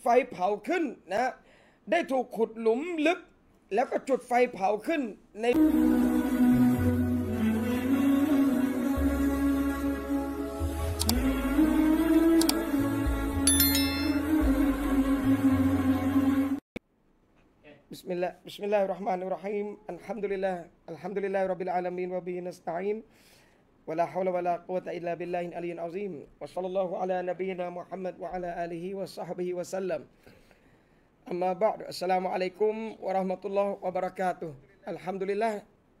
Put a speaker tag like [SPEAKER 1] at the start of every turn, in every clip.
[SPEAKER 1] ไฟเผาขึ้นนะ ได้ถูกขุดหลุมลึกแล้วก็จุดไฟเผาขึ้นในบิสมิลลาห์บิสมิลลาฮิรเราะห์มานิรเราะฮีมอัลฮัมดุลิลลาห์อัลฮัมดุลิลลาฮิร็อบบิลอาลามีนวะบิฮินสตะอีน ولا حول ولا قوة إلا بالله العلي العظيم وصلى الله على نبينا محمد وعلى آله وصحبه وسلم أما بعد السلام عليكم ورحمة الله وبركاته الحمد لله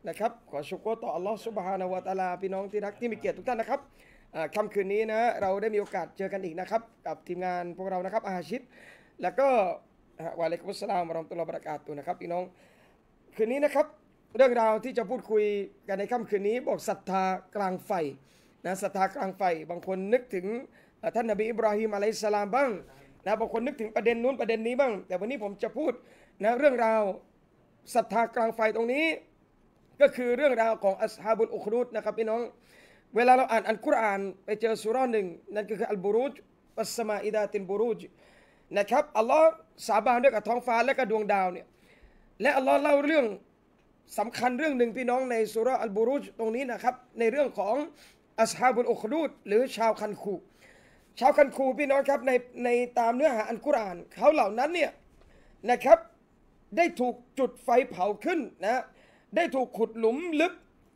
[SPEAKER 1] นะครับขอชุกโกต่อ l l a h Subhanahu Wa Taala พี่น้องที่รักที่มีเกียรติทุกท่านนะครับค่ำคืนนี้นะเราได้มีโอกาสเจอกันอีกนะครับ กับทีมงานพวกเรานะครับอาชิตแล้วก็วะลัยกุมสลามรอมตุลอบรักาตุนะครับพี่น้องคืนนี้นะครับเรื่องราวที่จะพูดคุยกันในค่ำคืนนี้ บอกศรัทธากลางไฟนะศรัทธากลางไฟบางคนนึกถึงท่านนบีอิบราฮิมอะลัยสลามบ้างนะบางคนนึกถึงประเด็นนู้นประเด็นนี้บ้าง แต่วันนี้ผมจะพูดนะเรื่องราวศรัทธากลางไฟตรงนี้ ก็คือเรื่องราวของอัสฮาบุลอุครุดนะครับ พี่น้อง เวลาเราอ่านอัลกุรอาน ไปเจอสุราหนึ่งนั่นก็คืออัลบุรุจอัสมาอิดาตินบุรุจนะครับอัลลอฮ์สาบานด้วยกับท้องฟ้าและกับดวงดาวเนี่ยและอัลลอฮ์เล่าเรื่องสำคัญเรื่องหนึ่งพี่น้องในสุรอัลบุรุจตรงนี้นะครับในเรื่องของอัสฮาบุลอุคลูดหรือชาวคันคูชาวคันคูพี่น้องครับในในตามเนื้อหาอันกุรอาน เขาเหล่านั้นเนี่ยนะครับได้ถูกจุดไฟเผาขึ้นนะได้ถูกขุดหลุมลึก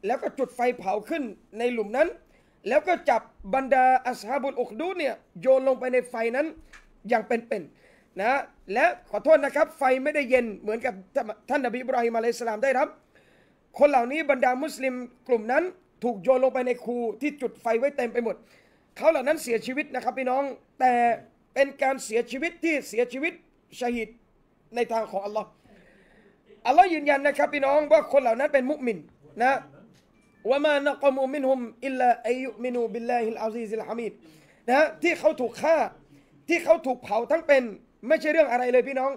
[SPEAKER 1] แล้วก็จุดไฟเผาขึ้นในหลุมนั้น แล้วก็จับบรรดาอัสฮาบุลอุคดูเนี่ยโยนลงไปในไฟนั้นอย่างเป็นๆนะและขอโทษนะครับ ไฟไม่ได้เย็นเหมือนกับท่านนบีอิบราฮิมอะลัยสลามได้รับคนเหล่านี้บรรดามุสลิมกลุ่มนั้นถูกโยนลงไปในคูที่จุดไฟไว้เต็มไปหมด เขาเหล่านั้นเสียชีวิตนะครับพี่น้อง แต่เป็นการเสียชีวิตที่เสียชีวิตชหิดในทางของอัลลอฮ์อัลลอฮ์ยืนยันนะครับพี่น้องว่าคนเหล่านั้นเป็นมุสลิมนะว่ามานะกมุมินหุมอิลลาอายุมินูบิลลาฮิลอาซีซิลฮามิดนะที่เขาถูกฆ่าที่เขาถูกเผาทั้งเป็นไม่ใช่เรื่องอะไรเลยพี่น้อง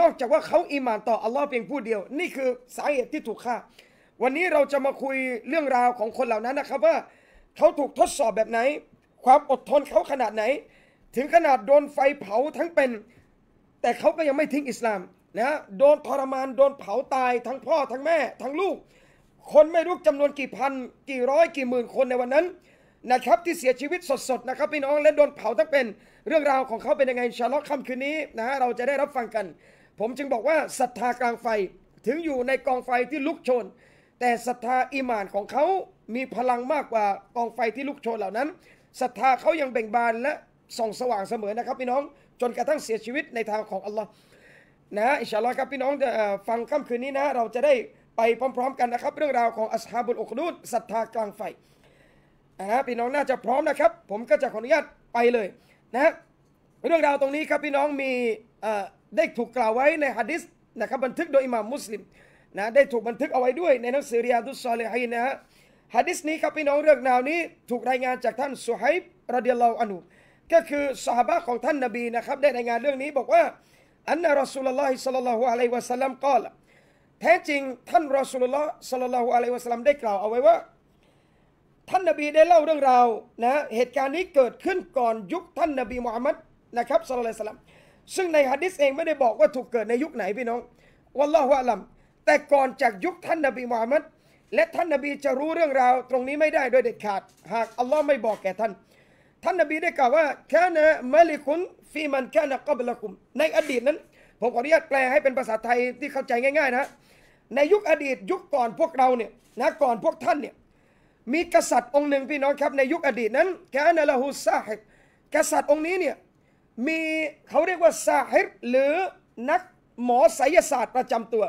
[SPEAKER 1] นอกจากว่าเขาอิมานต่ออัลลอฮ์เพียงผู้เดียว นี่คือสาเหตุที่ถูกฆ่าวันนี้เราจะมาคุยเรื่องราวของคนเหล่านั้นนะครับ ว่าเขาถูกทดสอบแบบไหน ความอดทนเขาขนาดไหน ถึงขนาดโดนไฟเผาทั้งเป็น แต่เขาก็ยังไม่ทิ้งอิสลามนะโดนทรมานโดนเผาตาย ทั้งพ่อทั้งแม่ ทั้งลูก คนไม่รู้จำนวนกี่พันกี่ร้อยกี่หมื่นคนในวันนั้นนะครับ ที่เสียชีวิตสดๆนะครับพี่น้องและโดนเผาทั้งเป็นเรื่องราวของเขาเป็นยังไงชาล็อกคำคืนนี้นะฮะเราจะได้รับฟังกัน ผมจึงบอกว่าศรัทธากลางไฟถึงอยู่ในกองไฟที่ลุกโชนแต่ศรัทธาอิมานของเขามีพลังมากกว่ากองไฟที่ลุกโชนเหล่านั้น ศรัทธาเขายังเบ่งบานและส่องสว่างเสมอนะครับพี่น้อง จนกระทั่งเสียชีวิตในทางของอัลลอฮ์นะอิชาลอครับพี่น้องจะฟังค่ำคืนนี้นะ เราจะได้ไปพร้อมๆกันนะครับเรื่องราวของอัสฮาบุลอุคดูดศรัทธากลางไฟนะพี่น้องน่าจะพร้อมนะครับ ผมก็จะขออนุญาตไปเลยนะเรื่องราวตรงนี้ครับพี่น้องมีได้ถูกกล่าวไว้ในฮะดิษนะครับบันทึกโดยอิหม่ามมุสลิมนะได้ถูกบันทึกเอาไว้ด้วยในหนังสือเรียดุสซอเลฮีนะฮะฮะดิษนี้ครับพี่น้องเรื่องราวนี้ ถูกรายงานจากท่านสุไฮบรดิยลลอฮอันุก็คือสาบะของท่านนบีนะครับได้รายงานเรื่องนี้บอกว่าอันนารอสูลลอฮิสลลัลลอฮุอะลัยวะสัลลัมกล่าวแท้จริงท่านรอสูลลอฮ์สลลัลลอฮุอะลัยวะสัลลัมได้กล่าวเอาไว้ว่า ท่านนบีได้เล่าเรื่องราวนะเหตุการณ์นี้เกิดขึ้นก่อนยุคท่านนบีมูฮัมมัดนะครับสัลลัลลอฮุอะลัยวะสัลลัมซึ่งในฮะดิษเองไม่ได้บอกว่าถูกเกิดในยุคไหนพี่น้องวัลลอฮุอะลัมแต่ก่อนจากยุคท่านนบีมูฮัมมัดและท่านนบีจะรู้เรื่องราว ตรงนี้ไม่ได้โดยเด็ดขาด หากอัลลอฮ์ไม่บอกแก่ท่าน ท่านนบีได้กล่าวว่า แค่นะมาลิคุนฟีมันแค่นะกับละคุม ในอดีตนั้นผมขออนุญาตแปลให้เป็นภาษาไทยที่เข้าใจง่าย ๆนะในยุคอดีตยุคก่อนพวกเราเนี่ยนะก่อนพวกท่านเนี่ยมีกษัตริย์องค์หนึ่งพี่น้องครับในยุคอดีตนั้นแกนะละฮุซาฮิบกษัตริย์องค์นี้เนี่ยมีเขาเรียกว่าซาฮิบหรือนักหมอไสยศาสตร์ประจำตัว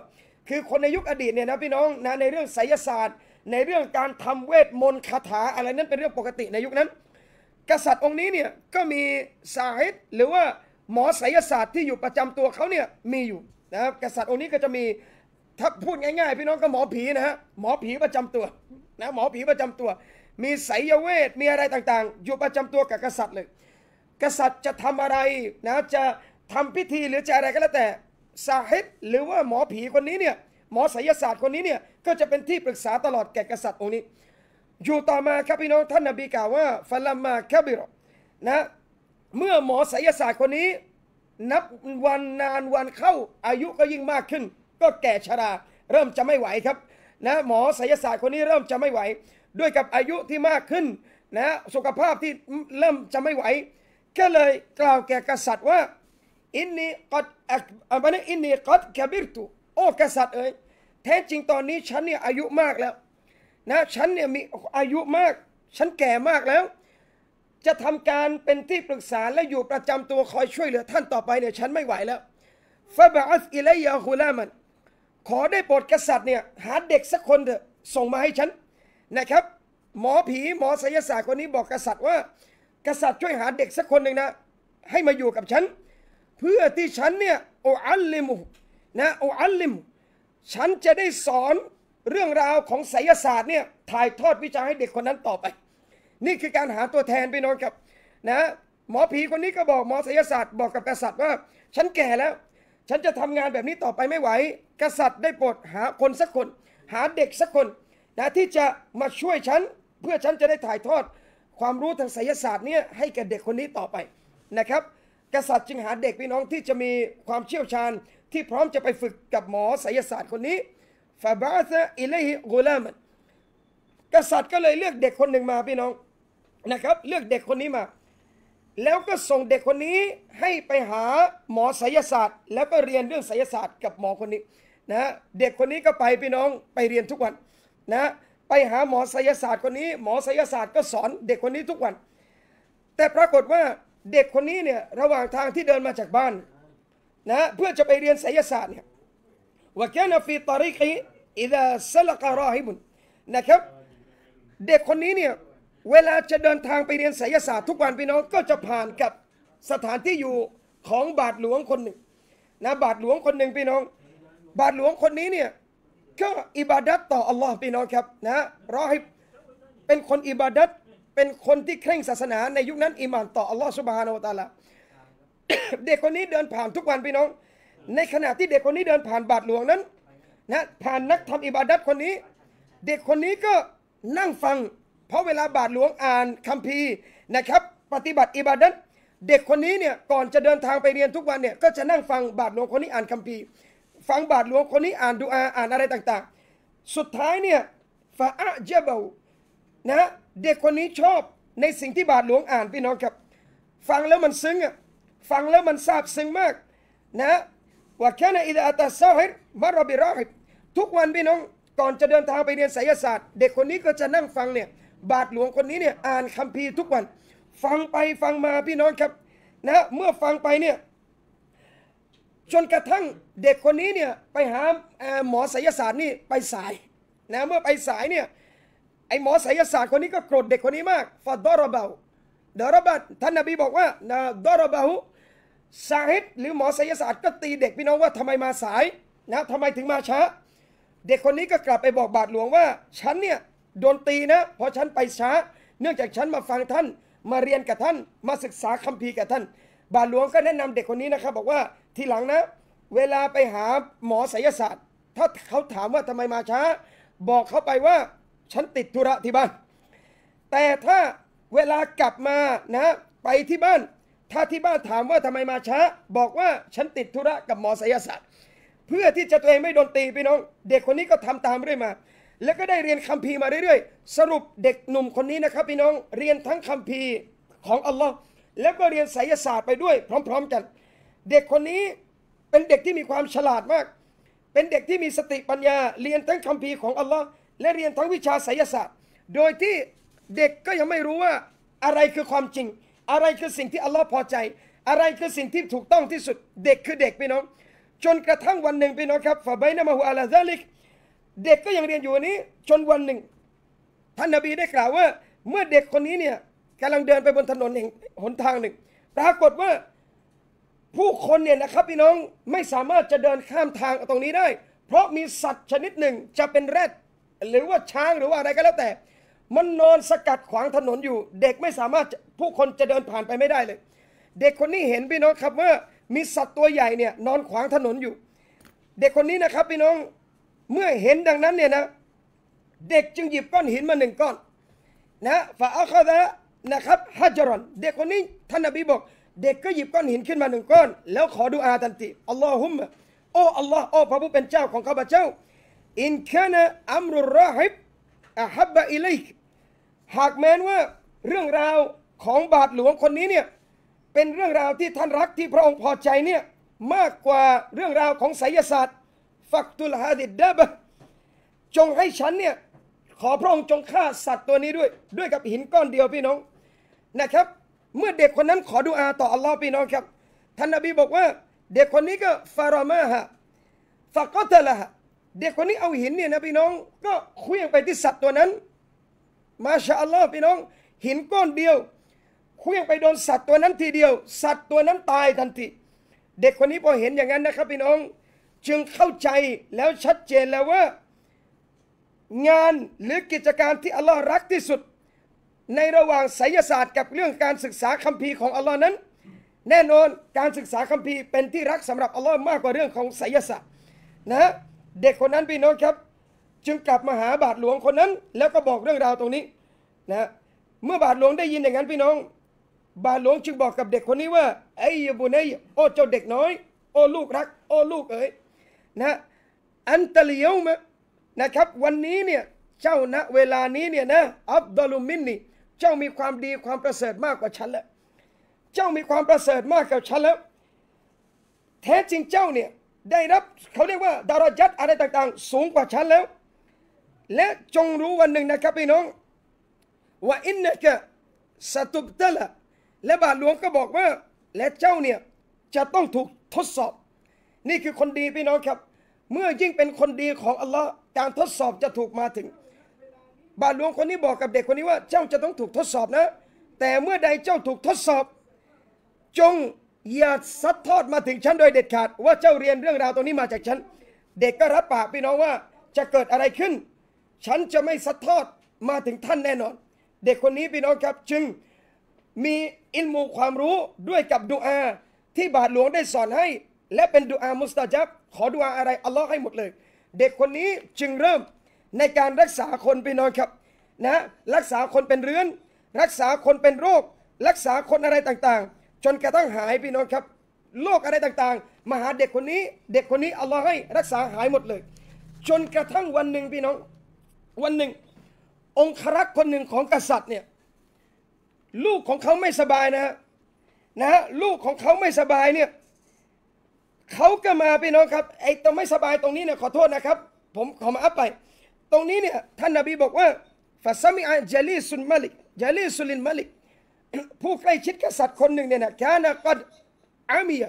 [SPEAKER 1] คือคนในยุคอดีตเนี่ยนะพี่น้องนะในเรื่องไสยศาสตร์ ในเรื่องการทำเวทมนต์คาถาอะไรนั้นเป็นเรื่องปกติในยุคนั้น กษัตริย์องค์นี้เนี่ยก็มีสายหรือว่าหมอไสยศาสตร์ที่อยู่ประจำตัวเขาเนี่ยมีอยู่นะครับกษัตริย์องค์นี้ก็จะมีถ้าพูดง่าย ๆ พี่น้องก็หมอผีนะฮะหมอผีประจำตัวนะหมอผีประจำตัว มีไสยเวทมีอะไรต่างๆ อยู่ประจำตัวกับกษัตริย์เลย กษัตริย์จะทำอะไรนะจะทำพิธีหรือจะอะไรก็แล้วแต่ซาฮิบหรือว่าหมอผีคนนี้เนี่ยหมอศัยศาสตร์คนนี้เนี่ยก็จะเป็นที่ปรึกษาตลอดแก่กษัตริย์องค์นี้ อยู่ต่อมาครับพี่น้องท่านนบีกล่าวว่าฟัลลามาคาบิรนะเมื่อหมอศัยศาสตร์คนนี้ นับวันนานวันเข้าอายุก็ยิ่งมากขึ้น ก็แก่ชราเริ่มจะไม่ไหวครับนะหมอศัยศาสตร์คนนี้เริ่มจะไม่ไหว ด้วยกับอายุที่มากขึ้นนะสุขภาพที่เริ่มจะไม่ไหวก็เลยกล่าวแก่กษัตริย์ว่าอินนีกัดอันนี้อินนีกัดแคบิรตุโอ้กษัตริย์เอ้ยแท้จริงตอนนี้ฉันเนี่ยอายุมากแล้วนะฉันเนี่ยมีอายุมาก ฉันแก่มากแล้ว จะทำการเป็นที่ปรึกษาและอยู่ประจำตัว คอยช่วยเหลือท่านต่อไปเนี่ยฉันไม่ไหวแล้วฟาบาอัสอิเลยาฮูลามันขอได้โปรดกษัตริย์เนี่ยหาเด็กสักคนเถอะส่งมาให้ฉัน นะครับ หมอผีหมอศิลศาสตร์คนนี้บอกกษัตริย์ว่า กษัตริย์ช่วยหาเด็กสักคนหนึ่งนะให้มาอยู่กับฉันเพื่อที่ฉันเนี่ยโออัลลิมนะโออัลลิม ฉันจะได้สอนเรื่องราวของไสยศาสตร์เนี่ยถ่ายทอดวิชาให้เด็กคนนั้นต่อไป นี่คือการหาตัวแทนไปนอนกับ นะ หมอผีคนนี้ก็บอกหมอไสยศาสตร์บอกกับกษัตริย์ว่าฉันแก่แล้ว ฉันจะทำงานแบบนี้ต่อไปไม่ไหว กษัตริย์ได้โปรดหาคนสักคน หาเด็กสักคนนะที่จะมาช่วยฉันเพื่อฉันจะได้ถ่ายทอดความรู้ทางไสยศาสตร์เนี่ยให้แก่เด็กคนนี้ต่อไปนะครับกษัตริย์จึงหาเด็กพี่น้องที่จะมีความเชี่ยวชาญ ที่พร้อมจะไปฝึกกับหมอไสยศาสตร์คนนี้ฟาบาซอิเลฮิกูลามกษัตริย์ก็เลยเลือกเด็กคนหนึ่งมาพี่น้องนะครับ เลือกเด็กคนนี้มา แล้วก็ส่งเด็กคนนี้ให้ไปหาหมอไสยศาสตร์ แล้วก็เรียนเรื่องไสยศาสตร์กับหมอคนนี้นะเด็กคนนี้ก็ไปพี่น้องไปเรียนทุกวันนะไปหาหมอไสยศาสตร์คนนี้หมอไสยศาสตร์ก็สอนเด็กคนนี้ทุกวัน แต่ปรากฏว่าเด็กคนนี้เนี่ยระหว่างทางที่เดินมาจากบ้านนะเพื่อจะไปเรียนไสยศาสตร์เนี่ยว่าแกนฟีตาริกีอิดะสลกะรอฮิบุนนะครับ เด็กคนนี้เนี่ยเวลาจะเดินทางไปเรียนไสยศาสตร์ทุกวันพี่น้อง ก็จะผ่านกับสถานที่อยู่ของบาทหลวงคนหนึ่งนะบาทหลวงคนหนึ่งพี่น้อง บาทหลวงคนนี้เนี่ยก็อิบาดัตต่ออัลลอฮ์พี่น้องครับนะรอให้เป็นคนอิบาดัตเป็นคนที่เคร่งศาสนาในยุคนั้นอิมานต่ออัลลอฮฺสุบฮานาวตาละเด็กคนนี้เดินผ่านทุกวันพี่น้อง ในขณะที่เด็กคนนี้เดินผ่านบาทหลวงนั้นนะผ่านนักทำอิบาดัตคนนี้ เด็กคนนี้ก็นั่งฟังเพราะเวลาบาทหลวงอ่านคัมภีร์นะครับ ปฏิบัติอิบาดัตเด็กคนนี้เนี่ยก่อนจะเดินทางไปเรียนทุกวันเนี่ยก็จะนั่งฟังบาทหลวงคนนี้อ่านคัมภีร์ฟังบาทหลวงคนนี้อ่านดูอาอ่านอะไรต่าง ๆ สุดท้ายเนี่ยฟาอะเจเบลนะเด็กคนนี้ชอบในสิ่งที่บาทหลวงอ่านพี่น้องครับ ฟังแล้วมันซึ้งอ่ะ ฟังแล้วมันซาบซึ้งมากนะ ว่าแค่ในอิดาตาซาฮิรมารบิรอฮิบทุกวันพี่น้อง ก่อนจะเดินทางไปเรียนไสยศาสตร์ เด็กคนนี้ก็จะนั่งฟังเนี่ยบาทหลวงคนนี้เนี่ยอ่านคัมภีร์ทุกวัน ฟังไปฟังมาพี่น้องครับนะเมื่อฟังไปเนี่ยจนกระทั่งเด็กคนนี้เนี่ยไปหาหมอไสยศาสตร์นี่ไปสาย นะเมื่อไปสายเนี่ยอ้หมอไสยศาสตร์คนนี้ก็โกรธเด็กคนนี้มากฟาดอรบา ดอรบะท่านนบีบอกว่านาดอรบาหุซาฮิดหรือหมอไสยศาสตร์ก็ตีเด็กพี่น้องว่าทำไมมาสาย นะทำไมถึงมาช้า เด็กคนนี้ก็กลับไปบอกบาทหลวงว่า ฉันเนี่ย โดนตีนะ เพราะฉันไปช้า เนื่องจากฉันมาฟังท่าน มาเรียนกับท่าน มาศึกษาคัมภีร์กับท่าน บาทหลวงก็แนะนำเด็กคนนี้นะครับบอกว่า ทีหลังนะ เวลาไปหาหมอไสยศาสตร์ ถ้าเขาถามว่าทำไมมาช้า บอกเขาไปว่าฉันติดธุระที่บ้าน แต่ถ้าเวลากลับมานะไปที่บ้านถ้าที่บ้านถามว่าทำไมมาช้า บอกว่าฉันติดธุระ กับหมอศัยศาสตร์เพื่อที่จะตัวเองไม่โดนตีพี่น้อง เด็กคนนี้ก็ทำตามเรื่อยมา แล้วก็ได้เรียนคัมภีร์มาเรื่อยๆสรุปเด็กหนุ่มคนนี้นะครับพี่น้องเรียนทั้งคัมภีร์ของอัลลอฮ์แล้วก็เรียนไสยศาสตร์ไปด้วย พร้อม ๆกันเด็กคนนี้เป็นเด็กที่มีความฉลาดมาก เป็นเด็กที่มีสติปัญญาเรียนทั้งคัมภีร์ของอัลลอฮ์และเรียนทั้งวิชาไสยศาสตร์ โดยที่เด็กก็ยังไม่รู้ว่าอะไรคือความจริง อะไรคือสิ่งที่ อัลลอฮ์พอใจ อะไรคือสิ่งที่ถูกต้องที่สุด เด็กคือเด็กพี่น้อง จนกระทั่งวันหนึ่งพี่น้องครับฝ่าใบนะมาฮูอาลาซาลิกเด็กก็ยังเรียนอยู่วันนี้ จนวันหนึ่งท่านนบีได้กล่าวว่า เมื่อเด็กคนนี้เนี่ยกำลังเดินไปบนถนนแห่ง หนทางหนึ่ง ปรากฏว่าผู้คนเนี่ยนะครับ พี่น้องไม่สามารถจะเดินข้ามทางตรงนี้ได้ เพราะมีสัตว์ชนิดหนึ่งจะเป็นแรดหรือว่าช้างหรือว่าอะไรก็แล้วแต่ มันนอนสกัดขวางถนนอยู่ เด็กไม่สามารถผู้คนจะเดินผ่านไปไม่ได้เลย เด็กคนนี้เห็นพี่น้องครับว่ามีสัตว์ตัวใหญ่เนี่ยนอนขวางถนนอยู่ เด็กคนนี้นะครับพี่น้องเมื่อเห็นดังนั้นเนี่ยนะเด็กจึงหยิบก้อนหินมาหนึ่งก้อนนะฝาอัคดะนะครับฮัจรอนเด็กคนนี้ท่านนบีบอกเด็กก็หยิบก้อนหินขึ้นมาหนึ่งก้อน แล้วขอดูอาตันติอัลลอฮุมโอ้อัลลอฮ์โอ้พระผู้เป็นเจ้าของข้าพเจ้าอินคานะอัมรุรอฮิบอะฮับบะอิลัยหากแม้นว่าเรื่องราวของบาทหลวงคนนี้เนี่ยเป็นเรื่องราวที่ท่านรักที่พระองค์พอใจเนี่ยมากกว่าเรื่องราวของไสยศาสตร์ฟักตุลฮาดิดดบะจงให้ฉันเนี่ยขอพระองค์จงฆ่าสัตว์ตัวนี้ด้วย ด้วยกับหินก้อนเดียวพี่น้องนะครับ เมื่อเด็กคนนั้นขอดุอาต่ออัลลอฮ์พี่น้องครับท่านนบีบอกว่าเด็กคนนี้ก็ฟารามาฮะฟักก็เตละฮะเด็กคนนี้เอาหินเนี่ยนะพี่น้อง ก็เคลื่อนไปที่สัตว์ตัวนั้น มาชาอัลลอฮ์พี่น้องหินก้อนเดียวเคลื่อนไปโดนสัตว์ตัวนั้นทีเดียว สัตว์ตัวนั้นตายทันที เด็กคนนี้พอเห็นอย่างนั้นนะครับ พี่น้อง จึงเข้าใจแล้วชัดเจนแล้วว่า งานหรือกิจการที่อัลลอฮ์รักที่สุด ในระหว่างไสยศาสตร์กับเรื่องการศึกษาคัมภีร์ของอัลลอฮ์นั้น แน่นอนการศึกษาคัมภีร์เป็นที่รักสำหรับอัลลอฮ์มากกว่าเรื่องของไสยศาสตร์นะเด็กคนนั้นพี่น้องครับ จึงกลับมาหาบาทหลวงคนนั้น แล้วก็บอกเรื่องราวตรงนี้นะเมื่อบาทหลวงได้ยินอย่างนั้นพี่น้อง บาทหลวงจึงบอกกับเด็กคนนี้ว่าไอ้ยบุนไอ้โอ้เจ้าเด็กน้อยโอ้ลูกรัก โอ้ลูกเอ๋ยนะอันตะเลียวมะนะครับ วันนี้เนี่ยเจ้าณเวลานี้เนี่ยนะอับดุลมินนี่เจ้ามีความดีความประเสริฐมากกว่าฉันแล้ว เจ้ามีความประเสริฐมากกว่าฉันแล้ว แท้จริงเจ้าเนี่ยได้รับเขาเรียกว่า ดาราจัดอะไรต่าง ๆ สูงกว่าฉันแล้ว และจงรู้วันหนึ่งนะครับ พี่น้อง ว่าอินเนกะสตุบเตละและบาทหลวงก็บอกว่า และเจ้าเนี่ยจะต้องถูกทดสอบ นี่คือคนดีพี่น้องครับ เมื่อยิ่งเป็นคนดีของอัลลอฮ์การทดสอบจะถูกมาถึง บาทหลวงคนนี้บอกกับเด็กคนนี้ว่า เจ้าจะต้องถูกทดสอบนะ แต่เมื่อใดเจ้าถูกทดสอบจงอย่าซัดทอดมาถึงฉันโดยเด็ดขาดว่าเจ้าเรียนเรื่องราวตรงนี้มาจากฉันเด็กก็รับปากพี่น้องว่าจะเกิดอะไรขึ้น ฉันจะไม่ซัดทอดมาถึงท่านแน่นอน เด็กคนนี้พี่น้องครับ จึงมีอินมูความรู้ด้วยกับดุอา ที่บาทหลวงได้สอนให้ และเป็นดุอามุสตาจับ ขอดุอาอะไรอัลลอฮ์ให้หมดเลย เด็กคนนี้จึงเริ่มในการรักษาคนพี่น้องครับ นะ รักษาคนเป็นเรื้อน รักษาคนเป็นโรค รักษาคนอะไรต่างๆจนกระทั่งหายพี่น้องครับโรคอะไรต่างๆมาหาเด็กคนนี้ เด็กคนนี้อัลลอฮ์ให้รักษาหายหมดเลยจนกระทั่งวันหนึ่งพี่น้อง วันหนึ่ง องครักษ์คนหนึ่งของกษัตริย์เนี่ยลูกของเขาไม่สบายนะนะลูกของเขาไม่สบายเนี่ยเขาก็มาพี่น้องครับ ไอ้ตรงไม่สบายตรงนี้เนี่ยขอโทษนะครับ ผมขอมาอัพไป ตรงนี้เนี่ยท่านนาบีบอกว่าฟาซามิอาจลีสุนมาลิกเจลีสุลินมาลิกผู้ใกล้ชิดกษัตริย์คนหนึ่งเนี่ยนะแกนะก็อามีย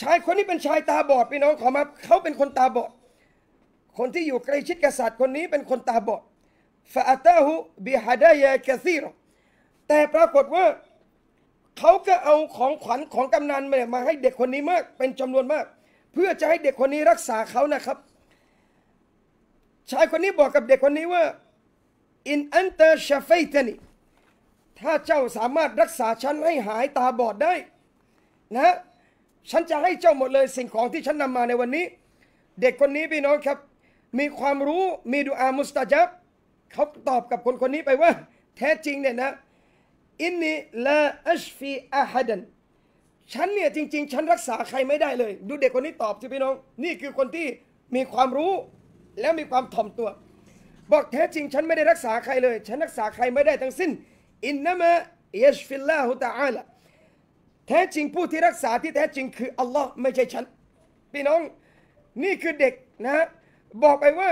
[SPEAKER 1] ชายคนนี้เป็นชายตาบอดพี่น้องขอมาเขาเป็นคนตาบอด คนที่อยู่ใกล้ชิดกษัตริย์คนนี้เป็นคนตาบอดฟาตาหูบิฮาดายากะซีรแต่ปรากฏว่าเขาก็เอาของขวัญของกำนันมาเนี่ยมาให้เด็กคนนี้มากเป็นจำนวนมาก เพื่อจะให้เด็กคนนี้รักษาเขานะครับ ชายคนนี้บอกกับเด็กคนนี้ว่าอินอันตาชาเฟตันีถ้าเจ้าสามารถรักษาฉันให้หายตาบอดได้นะฉันจะให้เจ้าหมดเลยสิ่งของที่ฉันนำมาในวันนี้ เด็กคนนี้พี่น้องครับ มีความรู้มีดูอามุสตาจับเขาตอบกับคนคนนี้ไปว่าแท้จริงเนี่ยนะอินนีลาอัชฟีอาฮัดันฉันเนี่ยจริง ๆ ฉันรักษาใครไม่ได้เลย ดูเด็กคนนี้ตอบสิพี่น้องนี่คือคนที่มีความรู้และมีความถ่อมตัว บอกแท้จริงฉันไม่ได้รักษาใครเลยฉันรักษาใครไม่ได้ทั้งสิ้นอินนามะยัชฟิลลาฮุตะอาลาแท้จริงผู้ที่รักษาที่แท้จริงคืออัลลอฮ์ไม่ใช่ฉัน พี่น้องนี่คือเด็กนะบอกไปว่า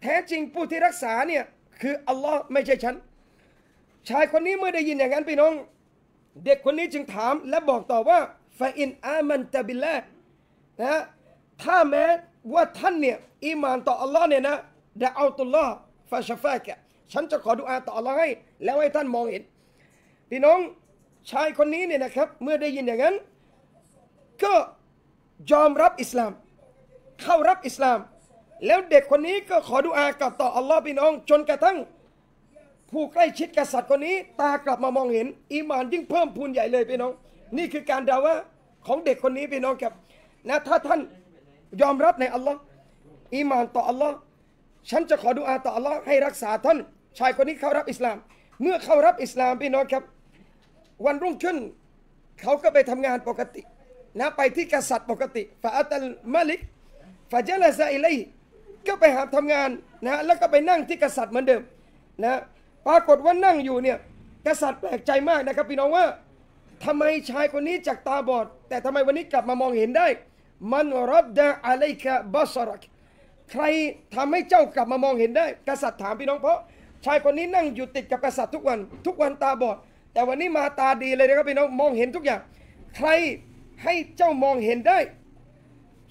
[SPEAKER 1] แท้จริงผู้ที่รักษาเนี่ยคืออัลลอฮ์ไม่ใช่ฉัน ชายคนนี้เมื่อได้ยินอย่างนั้นพี่น้อง เด็กคนนี้จึงถามและบอกต่อว่าฟาอินอามันตะบิลละนะถ้าแม้ว่าท่านเนี่ยอีมานต่ออัลลอฮ์เนี่ยนะดะออาตุลลอฮ์ฟาชฟากะฉันจะขอดุอาต่ออัลลอแล้วให้ท่านมองเห็นพี่น้องชายคนนี้เนี่ยนะครับ เมื่อได้ยินอย่างนั้น ก็ยอมรับอิสลาม เข้ารับอิสลาม แล้วเด็กคนนี้ก็ขอดุอากับต่ออัลลอฮ์พี่น้อง จนกระทั่ง ผู้ใกล้ชิดกษัตริย์คนนี้ ตากลับมามองเห็นอิมานยิ่งเพิ่มพูนใหญ่เลยพี่น้อง นี่คือการดาว่าของเด็กคนนี้พี่น้องครับนะถ้าท่านยอมรับในอัลลอฮ์อิมานต่ออัลลอฮ์ฉันจะขอดุอาต่ออัลลอฮ์ให้ รักษาท่านชายคนนี้เขารับอิสลาม เมื่อเขารับอิสลามพี่น้องครับ วันรุ่งขึ้นเขาก็ไปทำงานปกตินะไปที่กษัตริย์ปกติฟาอัตัลมาลิกฟาเจลาซาอิเลยก็ไปหาทำงานนะแล้วก็ไปนั่งที่กษัตริย์เหมือนเดิมนะปรากฏว่านั่งอยู่เนี่ยกษัตริย์แปลกใจมากนะครับพี่น้องว่า ทำไมชายคนนี้จากตาบอด แต่ทำไมวันนี้กลับมามองเห็นได้ มันรัดดาอะไรกะบัสรักใครทำให้เจ้ากลับมามองเห็น ได้กษัตริย์ถามพี่น้องเพราะชายคนนี้นั่งอยู่ติดกับกษัตริย์ทุกวัน ทุกวันตาบอด แต่วันนี้มาตาดีเลยนะครับพี่น้อง มองเห็นทุกอย่าง ใครให้เจ้ามองเห็นได้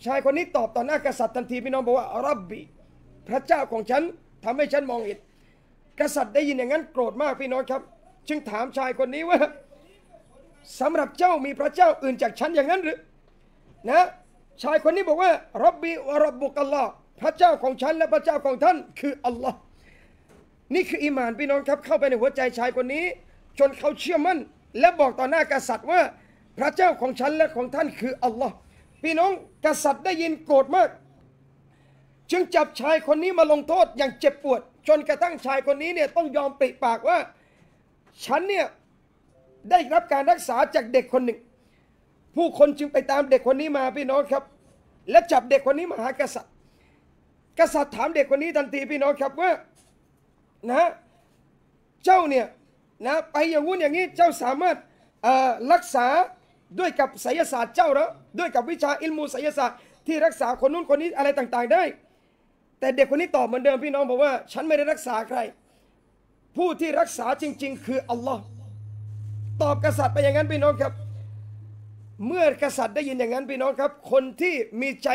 [SPEAKER 1] ชายคนนี้ตอบต่อหน้ากษัตริย์ทันทีพี่น้องบอกว่ารับบีพระเจ้าของฉันทำให้ฉันมองเห็น กษัตริย์ได้ยินอย่างนั้น โกรธมากพี่น้องครับ จึงถามชายคนนี้ว่า สำหรับเจ้ามีพระเจ้าอื่นจากฉันอย่างนั้นหรือนะ ชายคนนี้บอกว่ารับบีวรับบุกัลลอฮ์พระเจ้าของฉันและพระเจ้าของท่านคืออัลลอฮ์นี่คืออิมานพี่น้องครับเข้าไปในหัวใจชายคนนี้จนเขาเชื่อมั่น และบอกต่อหน้ากษัตริย์ว่าพระเจ้าของฉันและของท่านคืออัลลอฮ์พี่น้อง กษัตริย์ได้ยินโกรธมากจึงจับชายคนนี้มาลงโทษ อย่างเจ็บปวดจนกระทั่งชายคนนี้เนี่ยต้องยอมปริปากว่า ฉันเนี่ยได้รับการรักษาจากเด็กคนหนึ่ง ผู้คนจึงไปตามเด็กคนนี้มาพี่น้องครับ และจับเด็กคนนี้มาหากษัตริย์ กษัตริย์ถามเด็กคนนี้ทันทีพี่น้องครับว่านะเจ้าเนี่ยนะไปอย่างงู้นอย่างนี้เจ้าสามารถรักษาด้วยกับไสยศาสตร์เจ้าหรอด้วยกับวิชาอิลมูไสยศาสตร์ ที่รักษาคนนู้นคนนี้อะไรต่างๆได้ แต่เด็กคนนี้ตอบเหมือนเดิมพี่น้องบอกว่าฉันไม่ได้รักษาใคร ผู้ที่รักษาจริงๆ คือ อัลลอฮ์ตอบกษัตริย์ไปอย่างนั้นพี่น้องครับ เมื่อกษัตริย์ได้ยินอย่างนั้นพี่น้องครับ คนที่มีใจ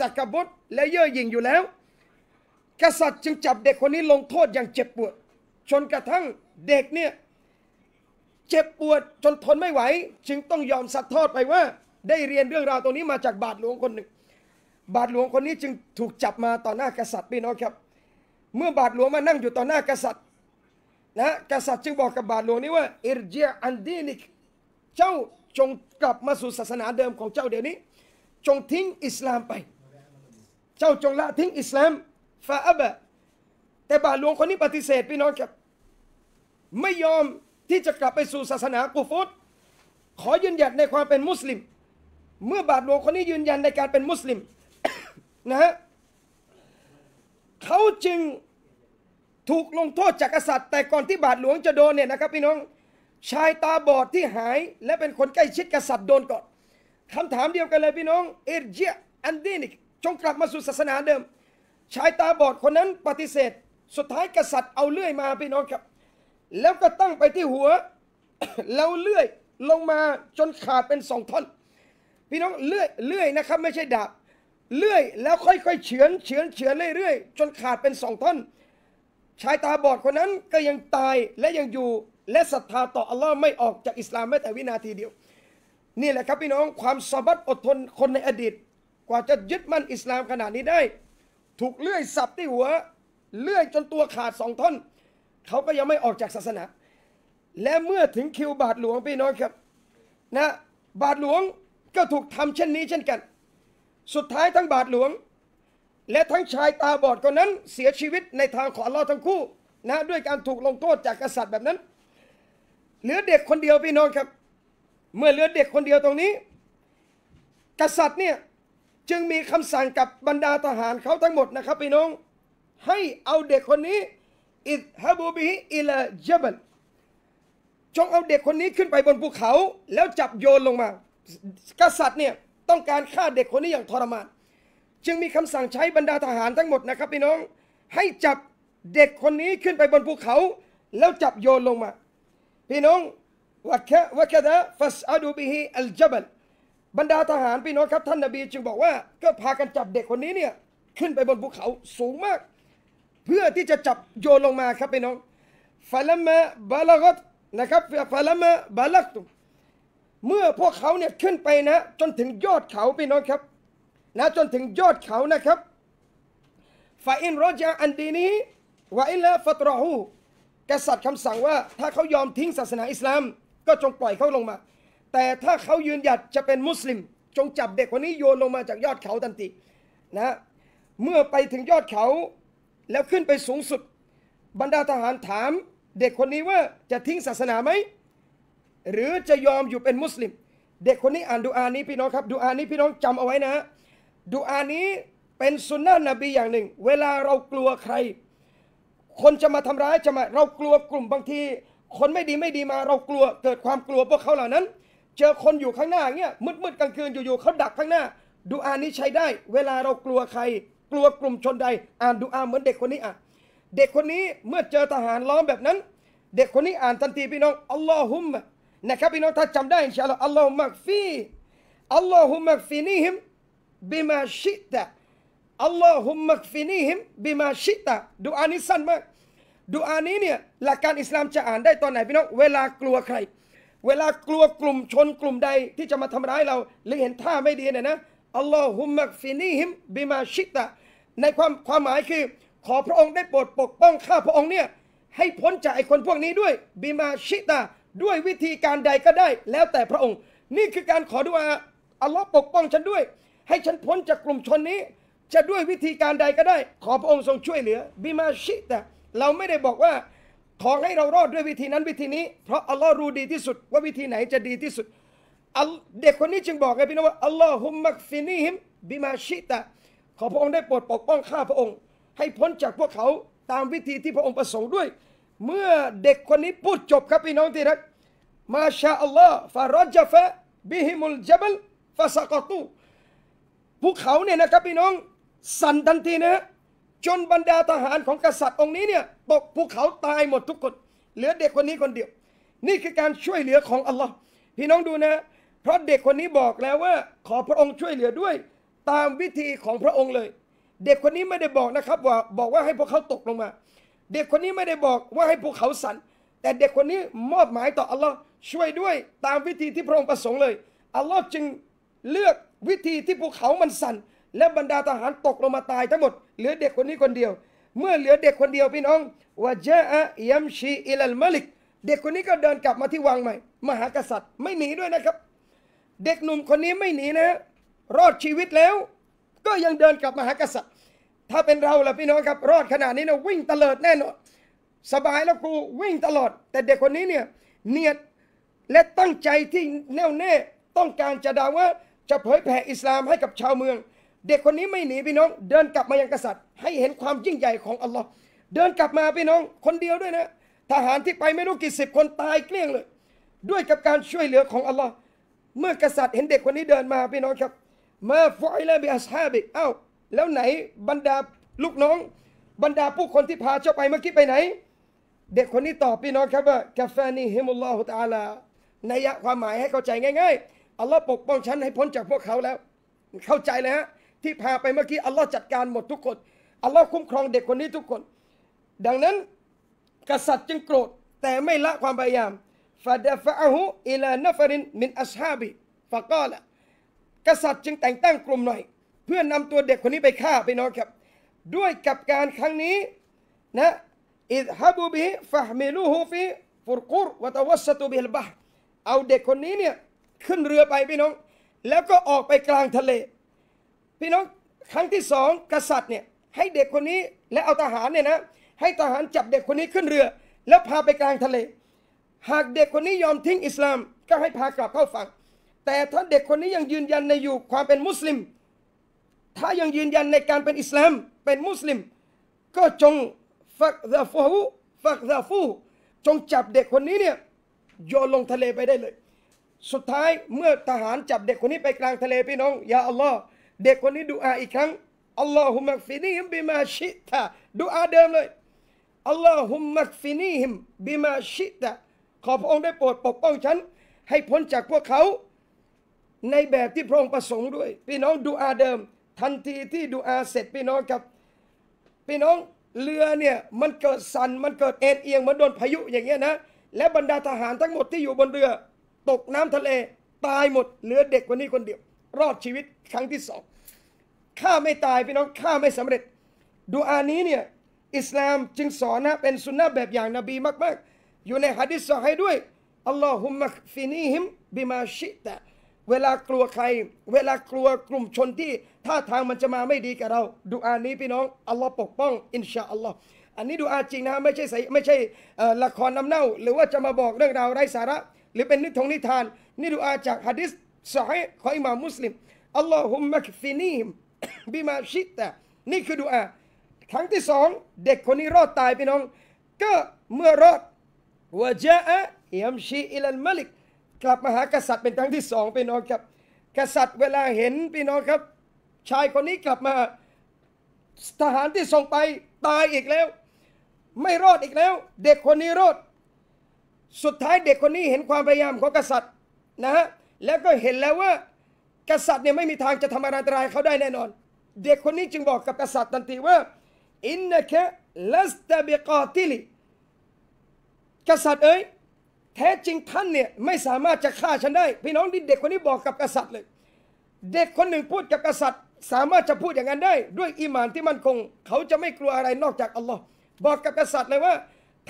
[SPEAKER 1] ตะกบดและเย่อหยิ่งอยู่แล้วกษัตริย์จึงจับเด็กคนนี้ลงโทษอย่างเจ็บปวดจนกระทั่งเด็กเนี่ยเจ็บปวดจนทนไม่ไหว จึงต้องยอมสัตย์ทอดไปว่าได้เรียนเรื่องราวตรงนี้มาจากบาทหลวงคนหนึ่ง บาทหลวงคนนี้จึงถูกจับมาต่อหน้ากษัตริย์พี่น้องครับ เมื่อบาทหลวงมานั่งอยู่ต่อหน้ากษัตริย์นะกษัตริย์จึงบอกกับบาทหลวงนี้ว่าเอร์เจียอันดีนิกเจ้าจงกลับมาสู่ศาสนาเดิมของเจ้าเดี๋ยวนี้ จงทิ้งอิสลามไป เจ้าจงละทิ้งอิสลามฟาอับะแต่บาทหลวงคนนี้ปฏิเสธพี่น้องครับ ไม่ยอมที่จะกลับไปสู่ศาสนากูฟุตขอยืนหยัดในความเป็นมุสลิม เมื่อบาทหลวงคนนี้ยืนยันในการเป็นมุสลิมนะฮะเขาจึงถูกลงโทษจากกษัตริย์แต่ก่อนที่บาทหลวงจะโดนเนี่ยนะครับ พี่น้องชายตาบอดที่หาย และเป็นคนใกล้ชิดกษัตริย์โดนก่อนคำถามเดียวกันเลยพี่น้องเอเจอันดีนิกจงกลับมาสู่ศาสนาเดิมชายตาบอดคนนั้นปฏิเสธสุดท้ายกษัตริย์เอาเลื่อย มาพี่น้องครับ แล้วก็ตั้งไปที่หัวแล้วเลื่อยลงมาจนขาดเป็นสองท่อนพี่น้องเลื่อยเลื่อยนะครับ ไม่ใช่ดาบเลื่อยแล้วค่อยๆ เฉือนเฉือนเฉือนเรื่อย ๆ จนขาดเป็นสองท่อนชายตาบอดคนนั้นก็ยังตายและยังอยู่และศรัทธาต่ออัลลอฮ์ไม่ออกจากอิสลามแม้แต่วินาทีเดียวนี่แหละครับพี่น้องความสบัดอดทนคนในอดีตกว่าจะยึดมั่นอิสลามขนาดนี้ได้ถูกเลื่อยสับที่หัว เลื่อยจนตัวขาดสองท่อนเขาก็ยังไม่ออกจากศาสนา และเมื่อถึงคิวบาทหลวงพี่น้องครับ นะ บาทหลวงก็ถูกทำเช่นนี้เช่นกัน สุดท้ายทั้งบาทหลวง และทั้งชายตาบอดคนนั้นเสียชีวิตในทางของอัลลอฮ์ทั้งคู่นะ ด้วยการถูกลงโทษจากกษัตริย์แบบนั้นเหลือเด็กคนเดียวพี่น้องครับ เมื่อเหลือเด็กคนเดียวตรงนี้ กษัตริย์เนี่ยจึงมีคำสั่งกับบรรดาทหารเขาทั้งหมดนะครับพี่น้องให้เอาเด็กคนนี้อิดฮับูบิอิลาเจบัลจงเอาเด็กคนนี้ขึ้นไปบนภูเขา แล้วจับโยนลงมา กษัตริย์เนี่ยต้องการฆ่าเด็กคนนี้อย่างทรมาน จึงมีคำสั่งใช้บรรดาทหารทั้งหมดนะครับพี่น้องให้จับเด็กคนนี้ขึ้นไปบนภูเขา แล้วจับโยนลงมา พี่น้องวะคะวะคะดะฟัสอาดูบิฮิอัลเจบัลบรรดาทหารพี่น้องครับท่านนบีจึงบอกว่าก็พากันจับเด็กคนนี้เนี่ยขึ้นไปบนภูเขาสูงมาก เพื่อที่จะจับโยนลงมาครับพี่น้องฟาลมะบาลกตนะครับฟาลมะบาลักตุเมื่อพวกเขาเนี่ยขึ้นไปนะ จนถึงยอดเขาพี่น้องครับนะจนถึงยอดเขานะครับฟาอินโรจาอันดีนี้วาอิละฟัตรอฮูกษัตริย์คำสั่งว่าถ้าเขายอมทิ้งศาสนาอิสลาม ก็จงปล่อยเขาลงมาแต่ถ้าเขายืนหยัดจะเป็นมุสลิม จงจับ เด็กคนนี้โยนลงมาจากยอดเขาทันทีนะเมื่อไปถึงยอดเขาแล้วขึ้นไปสูงสุดบรรดาทหารถาม เด็กคนนี้ว่าจะทิ้งศาสนาไหมหรือจะยอมอยู่เป็นมุสลิม เด็กคนนี้อ่านดูอานี้พี่น้องครับดูอานี้พี่น้องจำเอาไว้นะดูอานี้เป็นสุนนะนบีอย่างหนึ่ง เวลาเรากลัวใคร คนจะมาทำร้ายจะมาเรากลัวกลุ่มบางที คนไม่ดีไม่ดีมาเรากลัวเกิดความกลัวพวกเขาเหล่านั้นเจอคนอยู่ข้างหน้าเงี้ยมืดๆกลางคืนอยู่ๆเขาดักข้างหน้า ดูอานี้ใช้ได้ เวลาเรากลัวใคร กลัวกลุ่มชนใดอ่านดูอาเหมือนเด็กคนนี้อ่ะเด็กคนนี้เมื่อเจอทหารล้อมแบบนั้น เด็กคนนี้อ่านทันทีพี่น้องอัลลอฮุมนะครับพี่น้องถ้าจำได้เชียัลอ์อัลลอฮุมักฟีอัลลอฮุมักฟีนีฮิมบิมาชิตะอัลลอฮุมักฟีนีฮิมบิมาชิตะดูอานี้สั้นมากดูอานี้เนี่ยหลักการอิสลามจะอ่านได้ตอนไหนพี่น้องเวลากลัวใครเวลากลัวกลุ่มชนกลุ่มใดที่จะมาทำร้ายเราหรือเห็นท่าไม่ดีเนี่ยนะ อัลลอฮุมมักฟินีฮิมบิมาชิตะ ในความความหมายคือขอพระองค์ได้โปรดปกป้องข้าพระองค์เนี่ยให้พ้นจากไอ้คนพวกนี้ด้วย บิมาชิตะด้วยวิธีการใดก็ได้แล้วแต่พระองค์ นี่คือการขอดุอาอัลลอฮ์ปกป้องฉันด้วย ให้ฉันพ้นจากกลุ่มชนนี้ จะด้วยวิธีการใดก็ได้ ขอพระองค์ทรงช่วยเหลือ บิมาชิตะ เราไม่ได้บอกว่าขอให้เรารอดด้วยวิธีนั้นวิธีนี้เพราะอัลลอฮ์รู้ดีที่สุด ว่าวิธีไหนจะดีที่สุด เด็กคนนี้จึงบอกไงพี่น้องว่าอัลลอฮุมมักฟินีฮิมบิมาชิตะขอพระองค์ได้โปรดปกป้องข้าพระองค์ ให้พ้นจากพวกเขาตามวิธีที่พระองค์ประสงค์ด้วย เมื่อเด็กคนนี้พูดจบครับพี่น้องที่รักมาชาอัลลอฮ์ฟารจฟะบิฮิมุลจับลฟาสกตุภูเขาเนี่ยนะครับพี่น้องสั่นทันทีนะจนบรรดาทหารของกษัตริย์องค์นี้เนี่ยตกภูเขาตายหมดทุกคนเหลือเด็กคนนี้คนเดียว นี่คือการช่วยเหลือของอัลลอฮ์พี่น้องดูนะ เพราะเด็กคนนี้บอกแล้วว่าขอพระองค์ช่วยเหลือด้วยตามวิธีของพระองค์เลย เด็กคนนี้ไม่ได้บอกนะครับว่าบอกว่าให้พวกเขาตกลงมา เด็กคนนี้ไม่ได้บอกว่าให้ภูเขาสันแต่เด็กคนนี้มอบหมายต่ออัลลอฮ์ช่วยด้วยตามวิธีที่พระองค์ประสงค์เลย อัลลอฮ์จึงเลือกวิธีที่ภูเขามันสัน่นและบรรดาทหารตกลงมาตายทั้งหมดเหลือเด็กคนนี้คนเดียว เมื่อเหลือเด็กคนเดียวพี่น้องวะเจอะยัมชีอิลัลมาลิกเด็กคนนี้ก็เดินกลับมาที่วังใหม่ มหากษัตริย์ไม่หนีด้วยนะครับ เด็กหนุ่มคนนี้ไม่หนีนะรอดชีวิตแล้ว ก็ยังเดินกลับมหากษัตริย์ ถ้าเป็นเราล่ะพี่น้องครับ รอดขนาดนี้นะวิ่งเตลิดแน่นอนสบายแล้วครูวิ่งตลอด แต่เด็กคนนี้เนี่ยเนียดและตั้งใจที่แน่วแน่ต้องการจะดาว่าจะเผยแผ่อิสลามให้กับชาวเมืองเด็กคนนี้ไม่หนีพี่น้อง เดินกลับมายังกษัตริย์ ให้เห็นความยิ่งใหญ่ของอัลลอฮ์เดินกลับมาพี่น้อง คนเดียวด้วยนะ ทหารที่ไปไม่รู้กี่สิบคนตายเกลี้ยงเลย ด้วยกับการช่วยเหลือของอัลลอฮ์เมื่อกษัตริย์เห็นเด็กคนนี้เดินมาพี่น้องครับมาฟอยและบิอัสฮาบิเอ้าแล้วไหนบรรดาลูกน้องบรรดาผู้คนที่พาเจ้าไปเมื่อกี้ไปไหนเด็กคนนี้ตอบพี่น้องครับว่ากาแฟนี่ฮิมุลลอฮุตาลาในยะความหมายให้เข้าใจง่าย ๆอัลลอฮ์ปกป้องฉันให้พ้นจากพวกเขาแล้ว เข้าใจเลยฮะที่พาไปเมื่อกี้อัลลอฮ์จัดการหมดทุกคนอัลลอฮ์คุ้มครองเด็กคนนี้ทุกคน ดังนั้น กษัตริย์จึงโกรธแต่ไม่ละความพยายาม ฟาดฟะอหุอิลานฟรินมินอัชฮาบิฟะกาละกษัตริย์จึงแต่งตั้งกลุ่มหน่อย เพื่อนํำตัวเด็กคนนี้ไปฆ่าไปน้องครับ ด้วยกับการครั้งนี้นะอิฮับูบิฟะฮมิลูฮูฟีฟุรกุรวะตะวัสตุบิลบะเอาเด็กคนนี้เนี่ยขึ้นเรือไปพี่น้อง แล้วก็ออกไปกลางทะเลพี่น้องครั้งที่สองกษัตริย์เนี่ยให้เด็กคนนี้และเอาทหารเนี่ยนะให้ทหารจับเด็กคนนี้ขึ้นเรือ แล้วพาไปกลางทะเล หากเด็กคนนี้ยอมทิ้งอิสลามก็ให้พากลับเข้าฝั่งแต่ถ้าเด็กคนนี้ยังยืนยันในอยู่ความเป็นมุสลิม ถ้ายังยืนยันในการเป็นอิสลามเป็นมุสลิม ก็จงฟักซาฟูฟักซาฟูจงจับเด็กคนนี้เนี่ยโยนลงทะเลไปได้เลย สุดท้ายเมื่อทหารจับเด็กคนนี้ไปกลางทะเลพี่น้องยาอัลลอฮ์เด็กคนนี้ดูอาอีกครั้งอัลลอฮุมักฟินีฮิมบิมาชิตะดูอาเดิมเลยอัลลอฮุมักฟินีฮิมบิมาชิตะขอพระองค์ได้โปรดปกป้องฉัน ให้พ้นจากพวกเขาในแบบที่พระองค์ประสงค์ด้วยพี่น้องดูอาเดิม ทันทีที่ดูอาเสร็จพี่น้องครับพี่น้องเรือเนี่ย มันเกิดสั่นมันเกิดเอ็นเอียงมันโดนพายุอย่างเงี้ยนะและบรรดาทหารทั้งหมดที่อยู่บนเรือ ตกน้ำทะเลตายหมดเหลือเด็กคนนี้คนเดียวรอดชีวิตครั้งที่สองข้าไม่ตายพี่น้องข้าไม่สำเร็จ ดูอานี้เนี่ย อิสลามจึงสอนนะเป็นสุนนะแบบอย่างนบีมากๆ อยู่ในฮะดิษสอให้ด้วย อัลลอฮุมะฟินีฮิมบิมาชิตะเวลากลัวใคร เวลากลัวกลุ่มชนที่ท่าทางมันจะมาไม่ดีกับเรา ดูอานี้พี่น้องอัลลอฮ์ปกป้อง อินชาอัลลอฮ์อันนี้ดูอาจริงนะไม่ใช่ใส่ไม่ใช่ละครน้ำเน่า หรือว่าจะมาบอกเรื่องราวไร้สาระ หรือเป็นนิทงนิทานนี่ดูอาจากฮะดิษสอยของอิหม่ามุสลิมอัลลอฮุมมักฟินีมบิมาชิตะนี่คือดูอาครั้งที่สอง เด็กคนนี้รอดตายพี่น้อง ก็เมื่อรอดวะจาอะยัมชีอิลันมลิกกลับมาหากษัตริย์เป็นครั้งที่สองพี่น้องครับ กษัตริย์เวลาเห็นพี่น้องครับ ชายคนนี้กลับมาทหารที่ส่งไปตายอีกแล้ว ไม่รอดอีกแล้ว เด็กคนนี้รอดสุดท้ายเด็กคนนี้เห็นความพยายามของกษัตริย์นะฮะแล้วก็เห็นแล้วว่ากษัตริย์เนี่ยไม่มีทางจะทำอะไรอันตรายเขาได้แน่นอน เด็กคนนี้จึงบอกกับกษัตริย์ทันทีว่าอินนะแค่ลัสตาบิกอติลิกษัตริย์เอ้ยแท้จริงท่านเนี่ยไม่สามารถจะฆ่าฉันได้ พี่น้องที่เด็กคนนี้บอกกับกษัตริย์เลย เด็กคนหนึ่งพูดกับกษัตริย์ สามารถจะพูดอย่างนั้นได้ ด้วยอิมานที่มั่นคง เขาจะไม่กลัวอะไรนอกจากอัลลอฮ์บอกกับกษัตริย์เลยว่า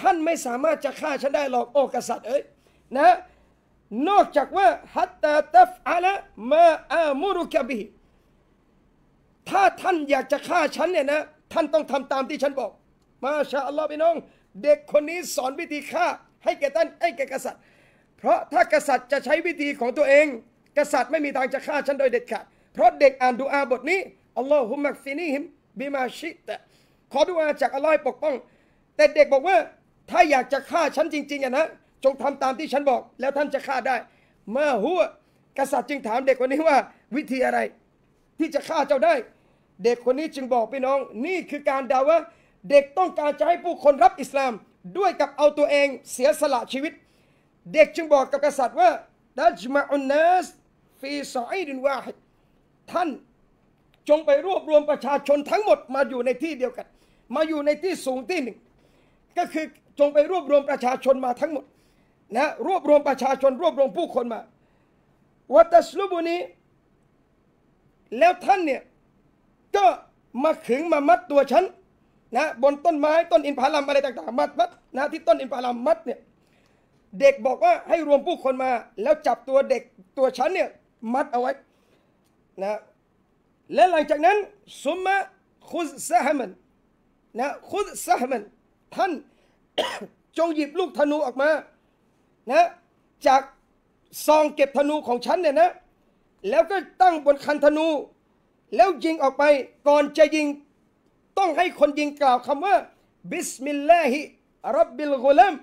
[SPEAKER 1] ท่านไม่สามารถจะฆ่าฉันได้หรอกโอ้กษัตริย์เอ้ยนะนอกจากว่าฮัตตาตัฟอะละมาอามุรุกะบีถ้าท่านอยากจะฆ่าฉันเนี่ยนะท่านต้องทำตามที่ฉันบอก มาชาอัลลอฮ์พี่น้อง เด็กคนนี้สอนวิธีฆ่า ให้แก่ท่านให้แก่กษัตริย์ เพราะถ้ากษัตริย์จะใช้วิธีของตัวเอง กษัตริย์ไม่มีทางจะฆ่าฉันโดยเด็ดขาดเพราะเด็กอ่านดูอาบทนี้อัลลอฮุมักฟินีฮิมบิมาชิตะขอดูอาจากอัลลอฮ์ปกป้อง แต่เด็กบอกว่า ถ้าอยากจะฆ่าฉันจริง ๆอะนะจงทำตามที่ฉันบอกแล้วท่านจะฆ่าได้เมื่อหัวกษัตริย์จึงถามเด็กคนนี้ว่าวิธีอะไร ที่จะฆ่าเจ้าได้ เด็กคนนี้จึงบอกพี่น้อง นี่คือการดาวะเด็กต้องการจะให้ผู้คนรับอิสลาม ด้วยกับเอาตัวเองเสียสละชีวิตเด็กจึงบอกกับกษัตริย์ว่าดัจมาอุนเนสฟีซอยดินวาท่านจงไปรวบรวมประชาชนทั้งหมดมาอยู่ในที่เดียวกัน มาอยู่ในที่สูงที่หนึ่งก็คือจงไปรวบรวมประชาชนมาทั้งหมดนะรวบรวมประชาชนรวบรวมผู้คนมาวัตสลุบุนี้แล้วท่านเนี่ยก็มาขึงมามัดตัวฉันนะบนต้นไม้ต้นอินพาลัมอะไรต่าง ๆ มัดมัดนะที่ต้นอินพาลัมมัดเนี่ยเด็กบอกว่าให้รวมผู้คนมา แล้วจับตัวเด็กตัวฉันเนี่ยมัดเอาไว้นะและหลังจากนั้นสุมมาคุซซะฮมันนะคุซซะฮมันท่านจงหยิบลูกธนูออกมานะจากซองเก็บธนูของฉันเนี่ยนะแล้วก็ตั้งบนคันธนู แล้วยิงออกไป ก่อนจะยิงต้องให้คนยิงกล่าวคำว่าบิสมิลลาฮิรับบิลกุลาม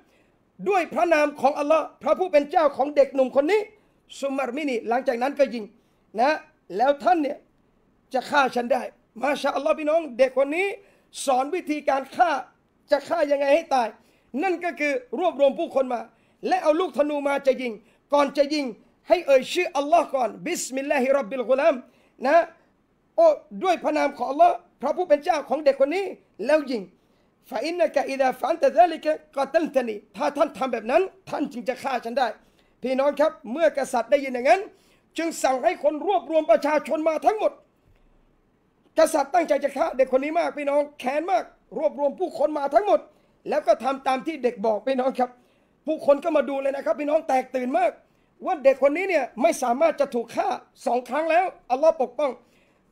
[SPEAKER 1] ด้วยพระนามของอัลลอฮ์พระผู้เป็นเจ้าของเด็กหนุ่มคนนี้ ซุมารมินีหลังจากนั้นก็ยิงนะแล้วท่านเนี่ย จะฆ่าฉันได้ มาชาอัลลอฮ์พี่น้อง เด็กคนนี้สอนวิธีการฆ่าจะฆ่ายังไงให้ตาย นั่นก็คือรวบรวมผู้คนมาและเอาลูกธนูมาจะยิง ก่อนจะยิง ให้เอ่ย ชื่ออัลลอฮ์ก่อน บิสมิลลาฮิรับบิลกุลามนะ โอ้ ด้วยพระนามของอัลลอฮ์พระผู้เป็นเจ้าของเด็กคนนี้แล้วยิงฟาอินนกะอิดาฟันแต่เดลิกะกอตันตนีถ้าท่านทำแบบนั้น ท่านจึงจะฆ่าฉันได้ พี่น้องครับ เมื่อกษัตริย์ได้ยินอย่างนั้น จึงสั่งให้คนรวบรวมประชาชนมาทั้งหมด กษัตริย์ตั้งใจจะฆ่าเด็กคนนี้มาก พี่น้องแค้นมาก รวบรวมผู้คนมาทั้งหมด แล้วก็ทำตามที่เด็กบอก พี่น้องครับผู้คนก็มาดูเลยนะครับ พี่น้องแตกตื่นมาก ว่าเด็กคนนี้เนี่ยไม่สามารถจะถูกฆ่าสองครั้งแล้วอัลลอฮ์ปกป้อง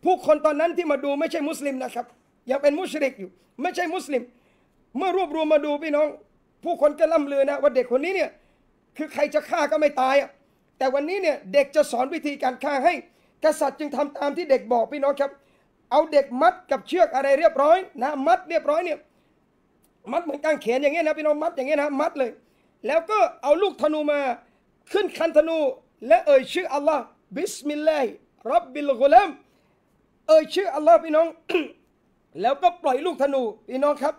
[SPEAKER 1] ผู้คนตอนนั้นที่มาดูไม่ใช่มุสลิมนะครับยังเป็นมุชริกอยู่ ไม่ใช่มุสลิม เมื่อรวบรวมมาดูพี่น้อง ผู้คนก็ล่ำลือนะว่าเด็กคนนี้เนี่ยคือใครจะฆ่าก็ไม่ตายแต่วันนี้เนี่ยเด็กจะสอนวิธีการฆ่าให้กษัตริย์จึงทำตามที่เด็กบอกพี่น้องครับ เอาเด็กมัดกับเชือกอะไรเรียบร้อยนะ มัดเรียบร้อยเนี่ยมัดเหมือนกางเขนอย่างเงี้ยนะพี่น้องมัดอย่างเงี้ยนะมัดเลยแล้วก็เอาลูกธนูมาขึ้นคันธนู และเอ่ยชื่ออัลลอฮ์บิสมิลลาฮิรับบิลกุลมเอ่ยชื่ออัลลอฮ์พี่น้อง แล้วก็ ปล่อยลูกธนูพี่น้องครับ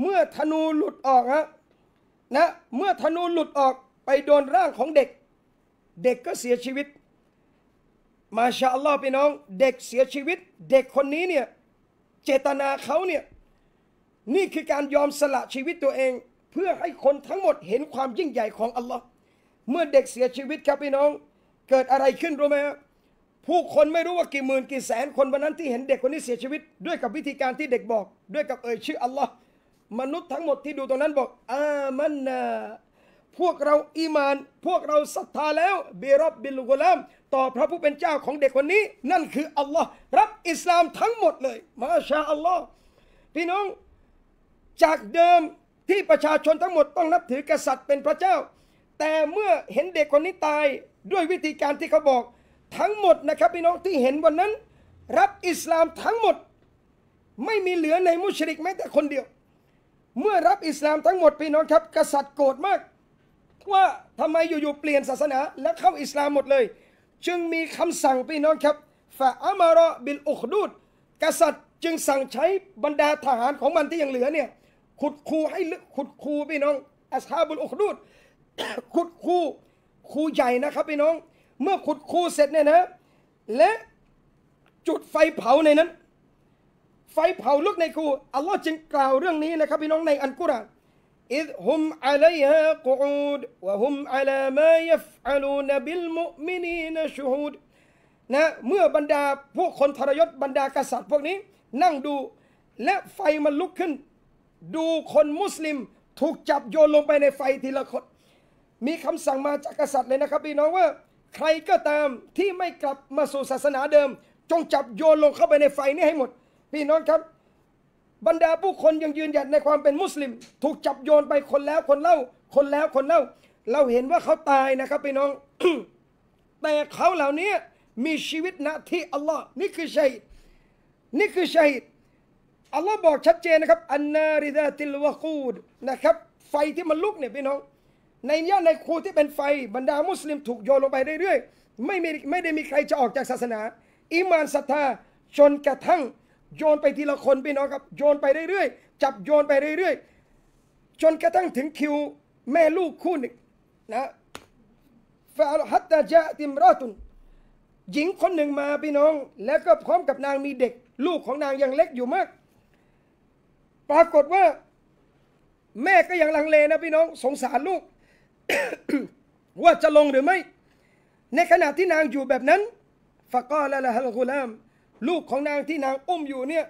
[SPEAKER 1] เมื่อธนูหลุดออกฮะนะ เมื่อธนูหลุดออกไปโดนร่างของเด็ก เด็กก็เสียชีวิต มาชาอัลลอฮ์พี่น้อง เด็กเสียชีวิต เด็กคนนี้เนี่ยเจตนาเขาเนี่ยนี่คือการยอมสละชีวิตตัวเองเพื่อให้คนทั้งหมดเห็นความยิ่งใหญ่ของอัลลอฮ์เมื่อเด็กเสียชีวิตครับพี่น้อง เกิดอะไรขึ้นรู้ไหมครัผู้คนไม่รู้ว่ากี่หมื่นกี่แสนคนวันนั้นที่เห็นเด็กคนนี้เสียชีวิต ด้วยกับวิธีการที่เด็กบอก ด้วยกับเอ่ยชื่ออัลลอฮ์มนุษย์ทั้งหมดที่ดูตรงนั้นบอก อามันนาพวกเราอีมานพวกเราศรัทธาแล้ว บิรับบิลกุลามต่อพระผู้เป็นเจ้าของเด็กคนนี้ นั่นคืออัลลอฮ์รับอิสลามทั้งหมดเลยมาชาอัลลอฮ์พี่น้องจากเดิมที่ประชาชนทั้งหมดต้องนับถือกษัตริย์เป็นพระเจ้า แต่เมื่อเห็นเด็กคนนี้ตายด้วยวิธีการที่เขาบอกทั้งหมดนะครับพี่น้องที่เห็นวันนั้น รับอิสลามทั้งหมด ไม่มีเหลือในมุชริกแม้แต่คนเดียว เมื่อรับอิสลามทั้งหมดพี่น้องครับ กษัตริย์โกรธมากว่าทำไมอยู่ๆเปลี่ยนศาสนา และเข้าอิสลามหมดเลย จึงมีคำสั่งพี่น้องครับฟาอามารอบิลอุคดูด กษัตริย์จึงสั่งใช้บรรดาทหารของมันที่ยังเหลือเนี่ยขุดคูให้ลึกขุดคูพี่น้องอัสฮาบุลอุคดูดขุดคูคูใหญ่นะครับพี่น้อง เมื่อขุดคู เสร็จเนี่ยนะและจุดไฟเผาในนั้น ไฟเผาลึกในคู อัลลอฮ์จึงกล่าวเรื่องนี้นะครับพี่น้องในอันกุรอานอิดฮุมอะลัยฮะกูอูดวะฮุมอะลามายัฟอลูนบิลมุมินีนชูฮูดนะเมื่อบรรดาพวกคนทรยศบรรดากษัตริย์พวกนี้ นั่งดูและไฟมันลุกขึ้นดูคนมุสลิมถูกจับโยนลงไปในไฟทีละคน มีคำสั่งมาจากกษัตริย์เลยนะครับพี่น้องว่า ใครก็ตามที่ไม่กลับมาสู่ศาสนาเดิม จงจับโยนลงเข้าไปในไฟนี้ให้หมด พี่น้องครับ บรรดาผู้คนยังยืนหยัดในความเป็นมุสลิม ถูกจับโยนไปคนแล้วคนเล่า คนแล้วคนเล่าเราเห็นว่าเขาตายนะครับ พี่น้องแต่เขาเหล่านี้มีชีวิตณที่อัลลอฮ์นี่คือชัยนี่คือชัยอัลลอฮ์บอกชัดเจนนะครับ อันนาริดาติลวะคูดนะครับ ไฟที่มันลุกเนี่ยพี่น้อง ในย่านในคูที่เป็นไฟบรรดามุสลิมถูกโยนลงไปเรื่อยๆไม่มีไม่ได้มีใครจะออกจากศาสนา อิมานศรัทธาจนกระทั่งโยนไปทีละคนพี่น้องครับโยนไปเรื่อยๆจับโยนไปเรื่อยๆจนกระทั่งถึงคิวแม่ลูกคู่หนึ่งนะฟาฮัตตาจาติมรอตุนหญิงคนหนึ่งมาพี่น้อง แล้วก็พร้อมกับนางมีเด็กลูกของนางยังเล็กอยู่มากปรากฏว่า แม่ก็ยังลังเลนะพี่น้อง สงสารลูก ว่าจะลงหรือไม่ ในขณะที่นางอยู่แบบนั้นฟะกอละละฮลกุลามลูกของนางที่นางอุ้มอยู่เนี่ย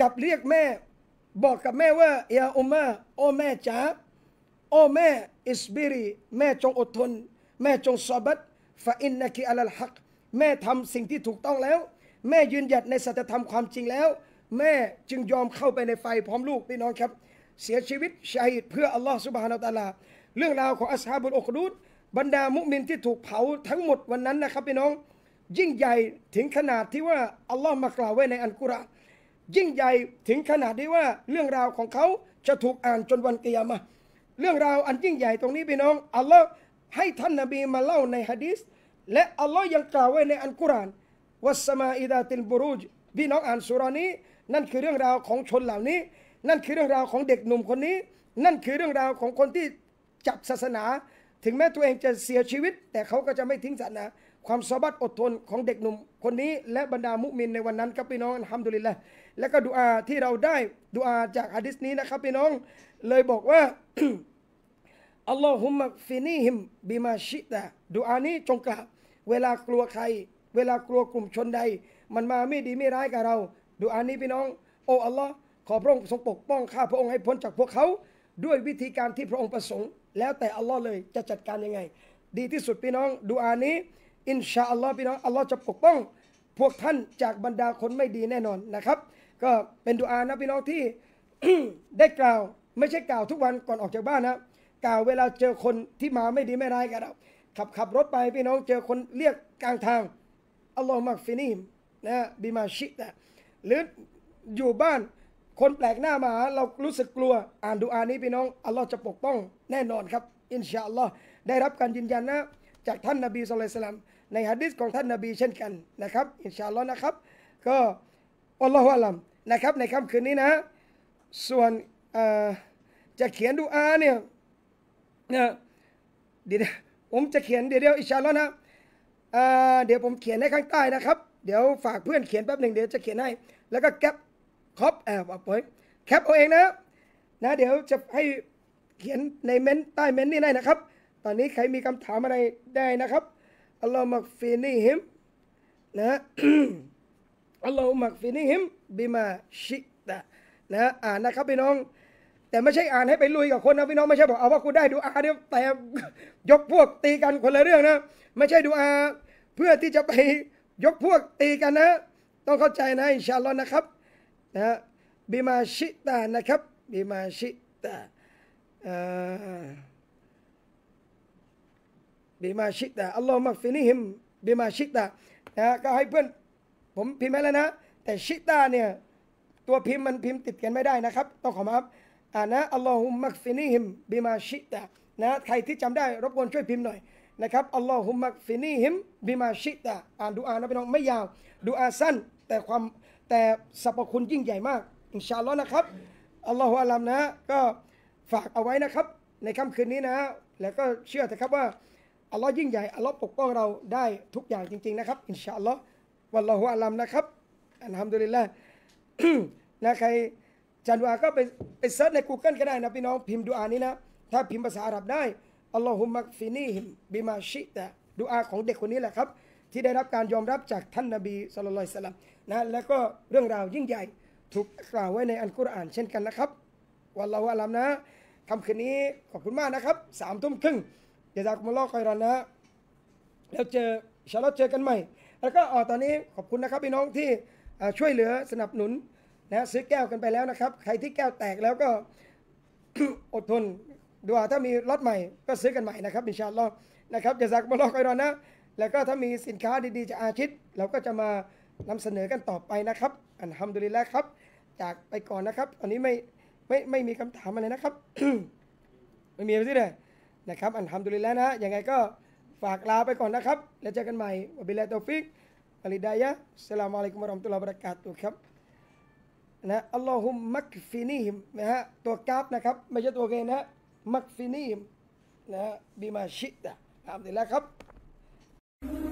[SPEAKER 1] กับเรียกแม่บอกกับแม่ว่าอย่าอุมมา โอแม่จ๋าโอแม่อิสบิรีแม่จงอดทน แม่จงสอบัตฟะอินนักีอัลลฮักแม่ทำสิ่งที่ถูกต้องแล้ว แม่ยืนหยัดในสัจธรรมความจริงแล้วแม่จึงยอมเข้าไปในไฟพร้อมลูกพี่น้องครับ เสียชีวิตชาิดเพื่ออัลลอฮ์สุบฮานาตาลาเรื่องราวของอัสฮาบุลอกรูดบรรดามุมินที่ถูกเผาทั้งหมดวันนั้นนะครับพี่น้อง ยิ่งใหญ่ถึงขนาดที่ว่าอัลลอฮ์มากล่าวไว้ ในอันกุรอานยิ่งใหญ่ถึงขนาดที่ว่าเรื่องราวของเขาจะถูกอ่านจนวันเกียรมาเรื่องราวอันยิ่งใหญ่ตรงนี้พี่น้องอัลลอฮ์ให้ท่านนบีมาเล่าในฮะดีษและอัลลอฮ์ยังกล่าวไว้ในอันกุรอาน วัสมาอิดาติลบุรุจพี่น้องอ่านสุรานี้นั่นคือเรื่องราวของชนเหล่านี้ นั่นคือเรื่องราวของเด็กหนุ่มคนนี้ นั่นคือเรื่องราวของคนที่จับศาสนา ถึงแม้ตัวเองจะเสียชีวิต แต่เขาก็จะไม่ทิ้งศาสนา ความสบัดอดทนของเด็กหนุ่มคนนี้และบรรดามุมินในวันนั้นครับพี่น้องฮำมดุลิลละและก็ดูอาที่เราได้ดูอาจากอะดิษนี้นะครับ พี่น้อง เลยบอกว่าอัลลอฮุมะฟินีฮิมบิมาชิตะดูอานี้จงกล่าวเวลากลัวใคร เวลากลัวกลุ่มชนใด มันมาไม่ดีไม่ร้ายกับเราดูอานี้พี่น้อง โอ้ อัลลอฮ์ขอพระองค์ทรงปกป้องข้าพระองค์ให้พ้นจากพวกเขาด้วยวิธีการที่พระองค์ประสงค์ แล้วแต่อัลลอฮ์เลยจะจัดการยังไง ดีที่สุดพี่น้อง ดูอานี้ อินชาอัลลอฮ์พี่น้อง อัลลอฮ์จะปกป้อง พวกท่านจากบรรดาคนไม่ดีแน่นอนนะครับ ก็เป็นดูอานะพี่น้องที่ได้กล่าวไม่ใช่กล่าวทุกวันก่อนออกจากบ้านนะ กล่าวเวลาเจอคนที่มาไม่ดีไม่ร้ายกันเราขับขับรถไปพี่น้องเจอคนเรียกกลางทาง อัลลอฮ์มักฟินีมนะบิมาชิตะหรืออยู่บ้านคนแปลกหน้ามาเรารู้สึกกลัวอ่านดูอานี้พี่น้อง อัลลอฮ์จะปกป้องแน่นอนครับ อินชาอัลลอฮ์ได้รับการยืนยันนะ จากท่านนาบีสุลัยสลามในฮะดิษของท่านนาบีเช่นกันนะครับ อินชาอัลลอฮ์นะครับก็อัลลอฮฺอัลลัมนะครับในค่ำคืนนี้นะ ส่วนจะเขียนดูอาเนี่ยนะเดี๋ยวผมจะเขียนเดี๋ยวอินชาอัลลอฮ์นะเดี๋ยวผมเขียนให้ข้างใต้นะครับ เดี๋ยวฝากเพื่อนเขียนแป๊บหนึ่งเดี๋ยวจะเขียนให้แล้วก็แคปคอปแอบเอาไว้แคปเอาเองนะ นะ เดี๋ยวจะให้เขียนในเม้นใต้เม้นนี่ได้นะครับ ตอนนี้ใครมีคำถามอะไรได้นะครับอัลลอฮ์มักฟินีฮิมนะอัลลอฮ์มักฟินีฮิมบิมาชิตะนะอ่านนะครับพี่น้อง แต่ไม่ใช่อ่านให้ไปลุยกับคนนะพี่น้องไม่ใช่บอกเอาว่ากูได้ดูอาเดี๋ยวแต่ยกพวกตีกันคนละเรื่องนะ ไม่ใช่ดูอาเพื่อที่จะไปยกพวกตีกันนะต้องเข้าใจนะอินชาลอฮนะครับนะบิมาชิตานะครับบิมาชิตาบิมาชิตาอัลลอฮ์มักฟินิฮิมบิมาชิตานะก็ให้เพื่อน ผมพิมพ์แล้วนะ แต่ชิตาเนี่ยตัวพิมพ์มันพิมพ์ติดกันไม่ได้นะครับ ต้องขอมาัอ่านะอัลลอฮุมักฟินิฮิมบิมาชิตานะใครที่จำได้รบกวนช่วยพิมพ์หน่อยนะครับอัลลอฮุมักฟินิฮิมบิมาชิตะอ่านดูอานะพี่น้องไม่ยาวดูอาสั้นแต่ความแต่สรรพคุณยิ่งใหญ่มากอินชาอัลลอฮ์นะครับอัลลอฮฺอัลัมนะก็ฝากเอาไว้นะครับในค่ำคืนนี้นะแล้วก็เชื่อเถอะครับว่าอัลลอฮ์ยิ่งใหญ่อัลลอฮ์ปกป้องเราได้ทุกอย่างจริง ๆนะครับอินชาอัลลอฮ์วันละหัวลัมนะครับ อันัำดุลิลละนะใครจันวาก็ไปไปเซิร์ชใน Google ก็ได้นะพี่น้องพิมพ์ดูอานี้นะถ้าพิมพ์ภาษาอาหรับได้ อัลลอฮุมักฟินีฮิมบิมาชิตะดูอาของเด็กคนนี้แหละครับ ที่ได้รับการยอมรับจากท่านนบีสุลต่านนะแล้วก็เรื่องราวยิ่งใหญ่ถูกกล่าวไว้ในอันกุรอานเช่นกันนะครับ วันเราอาลัมนะคำคืนนี้ขอบคุณมากนะครับสามทุ่มครึ่งเดี๋ยวจากมุลลอคอยรอนนะ แล้วเจอชาลอตเจอกันใหม่ แล้วก็อ๋อตอนนี้ขอบคุณนะครับพี่น้องที่ช่วยเหลือสนับสนุนนะซื้อแก้วกันไปแล้วนะครับใครที่แก้วแตกแล้วก็อดทนดูว่าถ้ามีรถใหม่ก็ซื้อกันใหม่นะครับอินชาอัลลอฮ์นะครับจะสักมาลอกไอรอนนะ แล้วก็ถ้ามีสินค้าดีๆจากอาชิตเราก็จะมานำเสนอกันต่อไปนะครับ อันทำดุลิแล้วครับ จากไปก่อนนะครับ ตอนนี้ไม่ไม่ไม่มีคำถามอะไรนะครับ ไม่มีอะไรสิเลยนะครับ อันทำดุลิแล้วนะยังไงก็ฝากลาไปก่อนนะครับ แล้วเจอกันใหม่วบิลาตอฟิกอลิดายะสลามอะลัยกุมะรอมตุลลาบรักาตุครับนะอัลลอฮุมมักฟินีมนะฮะตัวกราฟนะครับไม่ใช่ตัวเกณนะมักฟินีมนะบิมาชิตะทำดีแล้วครับ